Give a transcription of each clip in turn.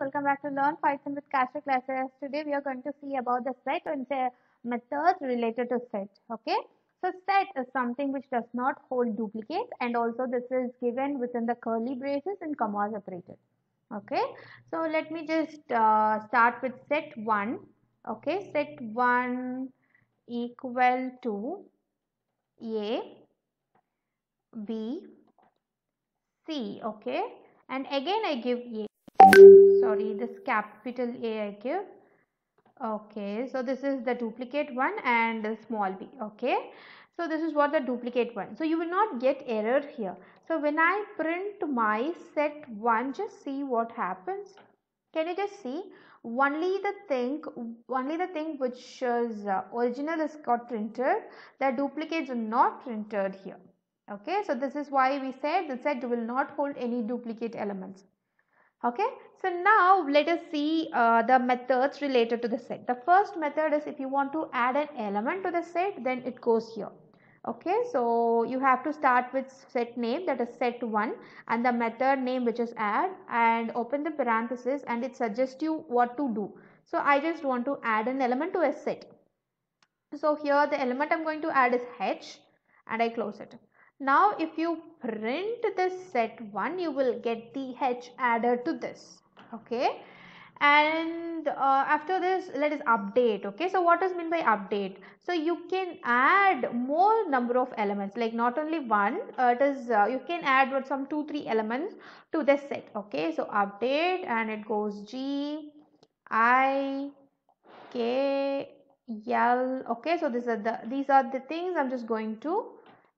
welcome back to Learn Python with Kasha classes. Today we are going to see about the set and the methods related to set. Okay, so set is something which does not hold duplicates and also this is given within the curly braces and comma separated. Okay, so let me just uh, start with set 1. Okay, set 1 equal to A, B, C. Okay, and again I give A sorry this capital A I give okay so this is the duplicate one and the small b okay so this is what the duplicate one so you will not get error here so when I print my set 1 just see what happens can you just see only the thing only the thing which is uh, original is got printed the duplicates are not printed here okay so this is why we said the set will not hold any duplicate elements okay so now let us see uh, the methods related to the set the first method is if you want to add an element to the set then it goes here okay so you have to start with set name that is set 1 and the method name which is add and open the parenthesis and it suggests you what to do so i just want to add an element to a set so here the element i'm going to add is h and i close it now if you print this set 1 you will get the h added to this okay and uh, after this let us update okay so what is mean by update so you can add more number of elements like not only one uh, it is uh, you can add what some two three elements to this set okay so update and it goes g i k l okay so these are the these are the things i'm just going to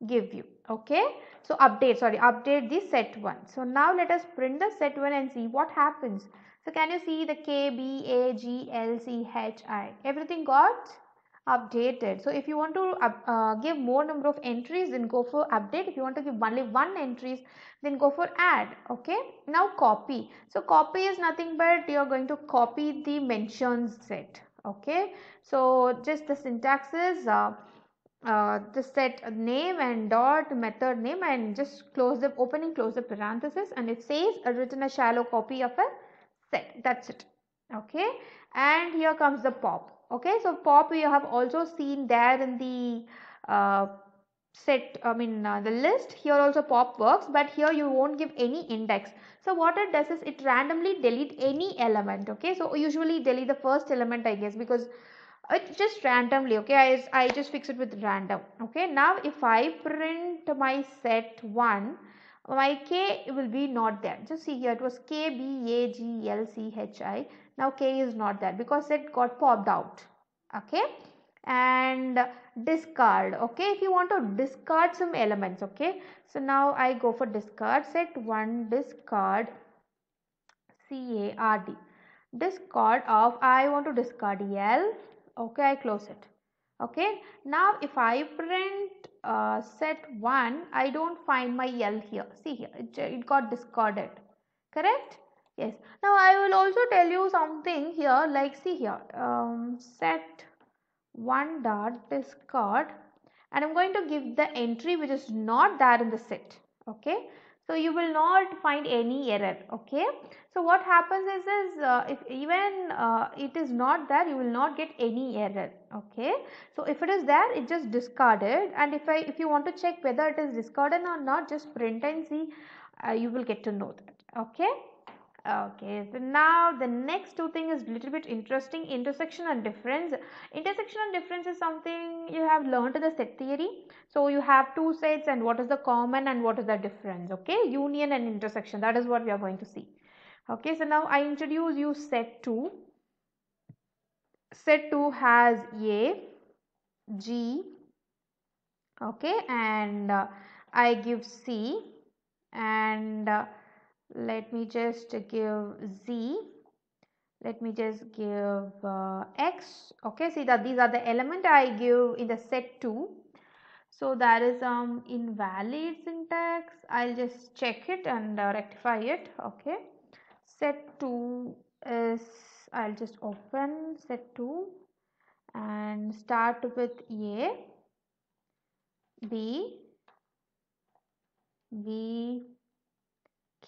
give you okay so update sorry update the set 1 so now let us print the set 1 and see what happens so can you see the k b a g l c h i everything got updated so if you want to uh, give more number of entries then go for update if you want to give only one entries then go for add okay now copy so copy is nothing but you are going to copy the mentions set okay so just the syntax is uh, uh, the set name and dot method name and just close the opening close the parenthesis and it says uh, written a shallow copy of a set that's it okay and here comes the pop okay so pop you have also seen there in the uh, set i mean uh, the list here also pop works but here you won't give any index so what it does is it randomly delete any element okay so usually delete the first element i guess because uh, just randomly okay I, I just fix it with random okay now if I print my set 1 my k will be not there just see here it was k b a g l c h i now k is not there because it got popped out okay and discard okay if you want to discard some elements okay so now i go for discard set one discard c a r d discard of i want to discard l okay i close it okay now if i print uh, set 1 i don't find my l here see here it, it got discarded correct yes now i will also tell you something here like see here um, set 1 dot discard and i'm going to give the entry which is not there in the set okay so you will not find any error. Okay. So what happens is, is uh, if even uh, it is not there, you will not get any error. Okay. So if it is there, it just discarded. And if I if you want to check whether it is discarded or not, just print and see. Uh, you will get to know that. Okay okay so now the next two thing is little bit interesting intersection and difference Intersection and difference is something you have learned in the set theory so you have two sets and what is the common and what is the difference okay union and intersection that is what we are going to see okay so now i introduce you set 2 set 2 has a g okay and uh, i give c and uh, let me just give z let me just give uh, x okay see that these are the element i give in the set 2 so there is um invalid syntax i'll just check it and uh, rectify it okay set 2 is i'll just open set 2 and start with a b b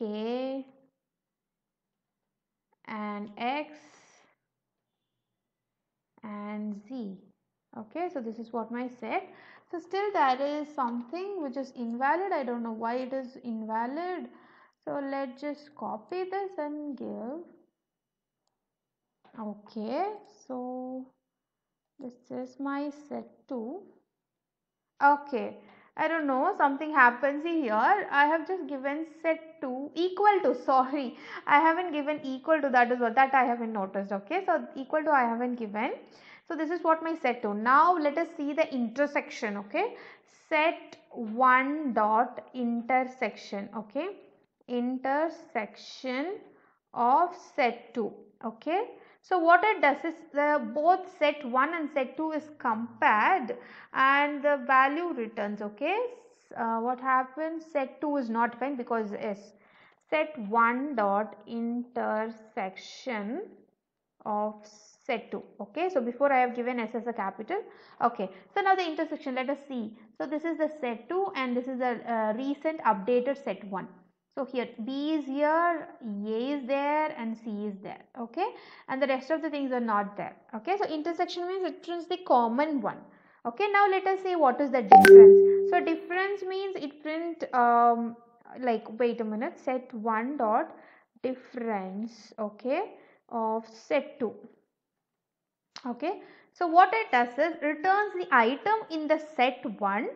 k and x and z okay so this is what my set so still that is something which is invalid i don't know why it is invalid so let's just copy this and give okay so this is my set 2 okay I don't know, something happens here. I have just given set to equal to, sorry, I haven't given equal to that is what that I haven't noticed. Okay, so equal to I haven't given. So this is what my set to. Now let us see the intersection. Okay, set 1 dot intersection. Okay, intersection of set 2. Okay so what it does is the both set 1 and set 2 is compared and the value returns okay. Uh, what happens set 2 is not fine because S set 1 dot intersection of set 2 okay so before i have given s as a capital okay so now the intersection let us see so this is the set 2 and this is the uh, recent updated set 1 so here B is here, A is there and C is there. Okay. And the rest of the things are not there. Okay. So intersection means it prints the common one. Okay. Now let us see what is the difference. So difference means it print um, like wait a minute set 1 dot difference. Okay. Of set 2. Okay. So what it does is returns the item in the set 1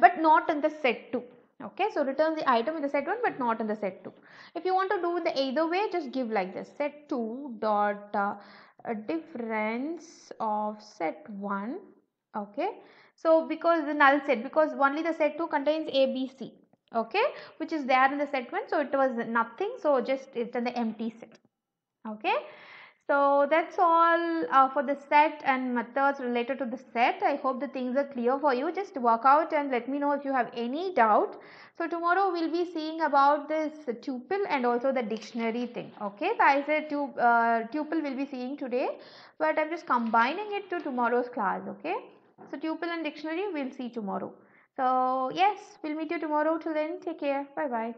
but not in the set 2 okay so return the item in the set 1 but not in the set 2 if you want to do the either way just give like this set 2 dot uh, difference of set 1 okay so because the null set because only the set 2 contains a b c okay which is there in the set 1 so it was nothing so just it's in the empty set okay so that's all uh, for the set and methods related to the set. I hope the things are clear for you. Just work out and let me know if you have any doubt. So tomorrow we'll be seeing about this tuple and also the dictionary thing. Okay, so I said tu uh, tuple we'll be seeing today, but I'm just combining it to tomorrow's class. Okay, so tuple and dictionary we'll see tomorrow. So yes, we'll meet you tomorrow. Till then, take care. Bye bye.